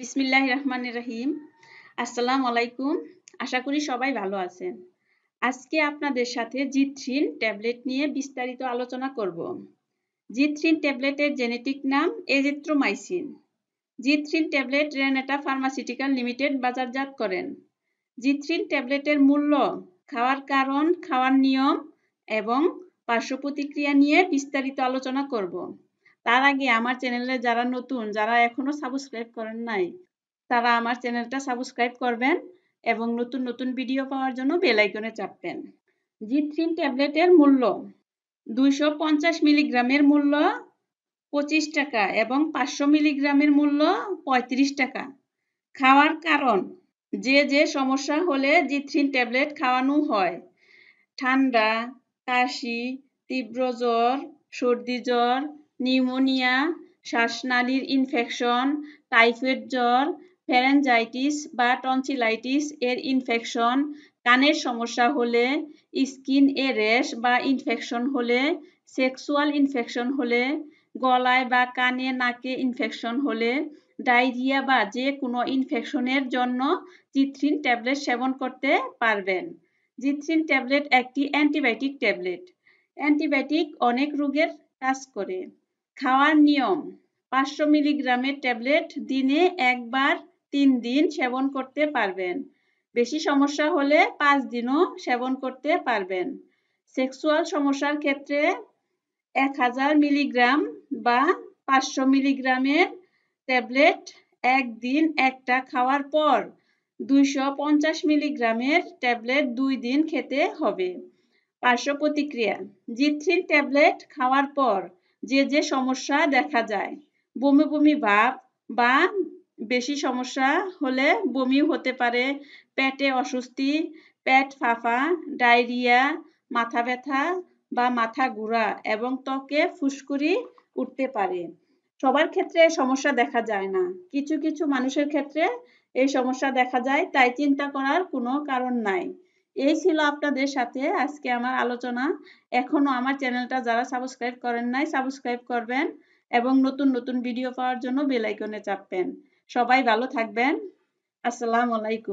বিসমিল্লাহ রহমান রহিম আসসালাম আলাইকুম আশা করি সবাই ভালো আছেন আজকে আপনাদের সাথে জিথ্রিন ট্যাবলেট নিয়ে বিস্তারিত আলোচনা করব জিথ্রিন ট্যাবলেটের জেনেটিক নাম azithromycin Zithrin tablet Renata pharmaceutical limited বাজারজাত করেন জিথ্রিন ট্যাবলেটের মূল্য খাওয়ার কারণ খাওয়ার নিয়ম এবং পার্শ্ব প্রতিক্রিয়া নিয়ে বিস্তারিত আলোচনা করব তার আগে আমার চ্যানেলে যারা নতুন যারা এখনো সাবস্ক্রাইব করেন নাই তারা আমার চ্যানেলটা সাবস্ক্রাইব করবেন এবং নতুন নতুন ভিডিও পাওয়ার জন্য বেল আইকনে চাপবেন জিথ্রিন ট্যাবলেটের মূল্য দুইশো পঞ্চাশ মিলিগ্রামের মূল্য পঁচিশ টাকা এবং পাঁচশো মিলিগ্রামের মূল্য ৩৫ টাকা খাওয়ার কারণ যে যে সমস্যা হলে জিথ্রিন ট্যাবলেট খাওয়ানো হয় ঠান্ডা কাশি তীব্র জ্বর সর্দি জ্বর নিউমোনিয়া শ্বাসনালীর ইনফেকশন টাইফয়েড জ্বর ফ্যারেঞ্জাইটিস বা টনসিলাইটিস এর ইনফেকশন কানের সমস্যা হলে স্কিন এ র্যাশ বা ইনফেকশন হলে সেক্সুয়াল ইনফেকশন হলে গলায় বা কানে নাকে ইনফেকশন হলে ডায়রিয়া বা যে কোনো ইনফেকশনের জন্য জিথ্রিন ট্যাবলেট সেবন করতে পারবেন জিথ্রিন ট্যাবলেট একটি অ্যান্টিবায়োটিক ট্যাবলেট অ্যান্টিবায়োটিক অনেক রোগের কাজ করে খাওয়ার নিয়ম পাঁচশো মিলিগ্রামের ট্যাবলেট দিনে একবার তিন দিন সেবন করতে পারবেন বেশি সমস্যা হলে পাঁচ দিনও সেবন করতে পারবেন সেক্সুয়াল সমস্যার ক্ষেত্রে এক হাজার মিলিগ্রাম বা পাঁচশো মিলিগ্রামের ট্যাবলেট একদিন একটা খাওয়ার পর দুইশো পঞ্চাশ মিলিগ্রামের ট্যাবলেট দুই দিন খেতে হবে পার্শ্ব প্রতিক্রিয়া জিথ্রিন ট্যাবলেট খাওয়ার পর যে যে সমস্যা দেখা যায় বমি বমি ভাব বা বেশি সমস্যা হলে বমি হতে পারে পেটে অস্বস্তি পেট ফাঁফা ডায়রিয়া মাথা ব্যথা বা মাথা ঘোরা এবং ত্বকে ফুসকুড়ি উঠতে পারে সবার ক্ষেত্রে সমস্যা দেখা যায় না কিছু কিছু মানুষের ক্ষেত্রে এই সমস্যা দেখা যায় তাই চিন্তা করার কোনো কারণ নাই এই ছিল আপনাদের সাথে আজকে আমার আলোচনা এখনো আমার চ্যানেলটা যারা সাবস্ক্রাইব করেন নাই সাবস্ক্রাইব করবেন এবং নতুন নতুন ভিডিও পাওয়ার জন্য বেল আইকনে চাপবেন সবাই ভালো থাকবেন আসসালামু আলাইকুম